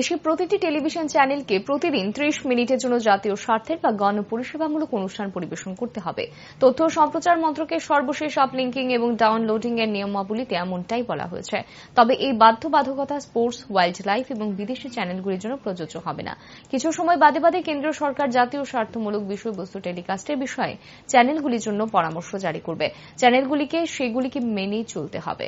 দেশের প্রতিটি টেলিভিশন চ্যানেলকে প্রতিদিন ত্রিশ মিনিটের জন্য জাতীয় স্বার্থের বা গণ পরিষেবামূলক অনুষ্ঠান পরিবেশন করতে হবে তথ্য ও সম্প্রচার মন্ত্রকের সর্বশেষ আপলিঙ্কিং এবং ডাউনলোডিং এর নিয়মাবলীতে এমনটাই বলা হয়েছে তবে এই বাধ্যবাধকতা স্পোর্টস ওয়াইল্ড লাইফ এবং বিদেশি চ্যানেলগুলির জন্য প্রযোজ্য হবে না কিছু সময় বাদে বাদে কেন্দ্রীয় সরকার জাতীয় স্বার্থমূলক বিষয়বস্তু টেলিকাস্টের বিষয়ে চ্যানেলগুলির জন্য পরামর্শ জারি করবে চ্যানেলগুলিকে সেগুলিকে মেনেই চলতে হবে